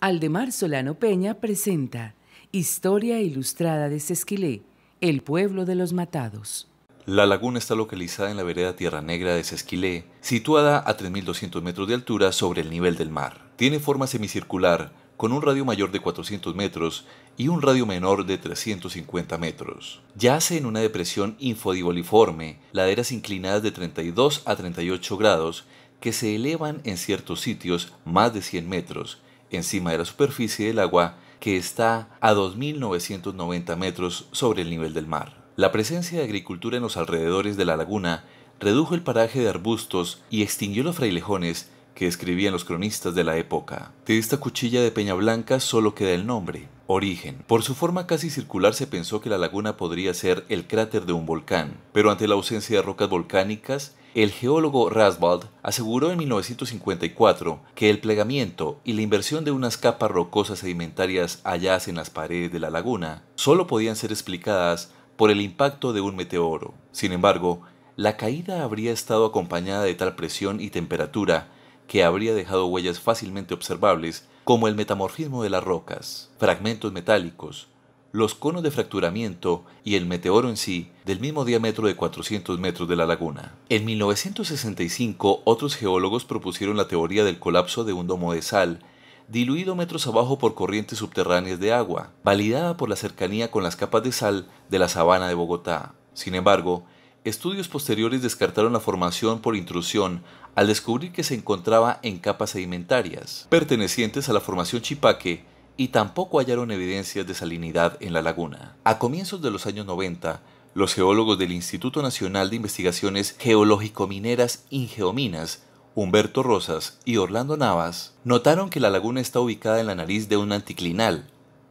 Aldemar Solano Peña presenta Historia Ilustrada de Sesquilé, el pueblo de los matados. La laguna está localizada en la vereda Tierra Negra de Sesquilé, situada a 3.200 metros de altura sobre el nivel del mar. Tiene forma semicircular, con un radio mayor de 400 metros y un radio menor de 350 metros. Yace en una depresión infodiboliforme, laderas inclinadas de 32 a 38 grados que se elevan en ciertos sitios más de 100 metros encima de la superficie del agua que está a 2.990 metros sobre el nivel del mar. La presencia de agricultura en los alrededores de la laguna redujo el paraje de arbustos y extinguió los frailejones que escribían los cronistas de la época. De esta cuchilla de Peña Blanca solo queda el nombre, origen. Por su forma casi circular se pensó que la laguna podría ser el cráter de un volcán, pero ante la ausencia de rocas volcánicas el geólogo Rasbald aseguró en 1954 que el plegamiento y la inversión de unas capas rocosas sedimentarias allá en las paredes de la laguna solo podían ser explicadas por el impacto de un meteoro. Sin embargo, la caída habría estado acompañada de tal presión y temperatura que habría dejado huellas fácilmente observables como el metamorfismo de las rocas, fragmentos metálicos, los conos de fracturamiento y el meteoro en sí del mismo diámetro de 400 metros de la laguna. En 1965, otros geólogos propusieron la teoría del colapso de un domo de sal, diluido metros abajo por corrientes subterráneas de agua, validada por la cercanía con las capas de sal de la sabana de Bogotá. Sin embargo, estudios posteriores descartaron la formación por intrusión al descubrir que se encontraba en capas sedimentarias, pertenecientes a la formación Chipaque, y tampoco hallaron evidencias de salinidad en la laguna. A comienzos de los años 90, los geólogos del Instituto Nacional de Investigaciones Geológico-Mineras Ingeominas, Humberto Rosas y Orlando Navas, notaron que la laguna está ubicada en la nariz de un anticlinal,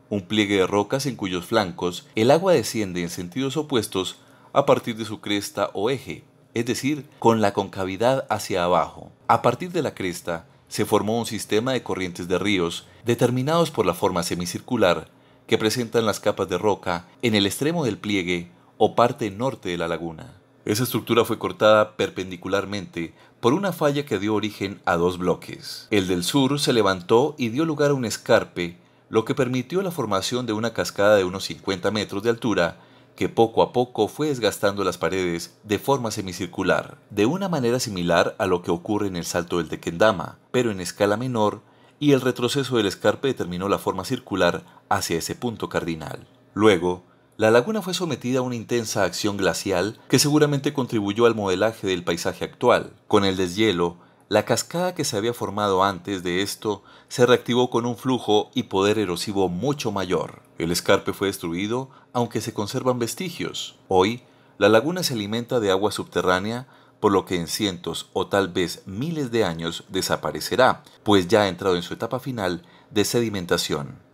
un pliegue de rocas en cuyos flancos el agua desciende en sentidos opuestos a partir de su cresta o eje, es decir, con la concavidad hacia abajo. A partir de la cresta se formó un sistema de corrientes de ríos determinados por la forma semicircular que presentan las capas de roca en el extremo del pliegue o parte norte de la laguna. Esa estructura fue cortada perpendicularmente por una falla que dio origen a dos bloques. El del sur se levantó y dio lugar a un escarpe, lo que permitió la formación de una cascada de unos 50 metros de altura que poco a poco fue desgastando las paredes de forma semicircular, de una manera similar a lo que ocurre en el salto del Tequendama, pero en escala menor, y el retroceso del escarpe determinó la forma circular hacia ese punto cardinal. Luego, la laguna fue sometida a una intensa acción glacial que seguramente contribuyó al modelaje del paisaje actual. Con el deshielo, la cascada que se había formado antes de esto se reactivó con un flujo y poder erosivo mucho mayor. El escarpe fue destruido, aunque se conservan vestigios. Hoy, la laguna se alimenta de agua subterránea, por lo que en cientos o tal vez miles de años desaparecerá, pues ya ha entrado en su etapa final de sedimentación.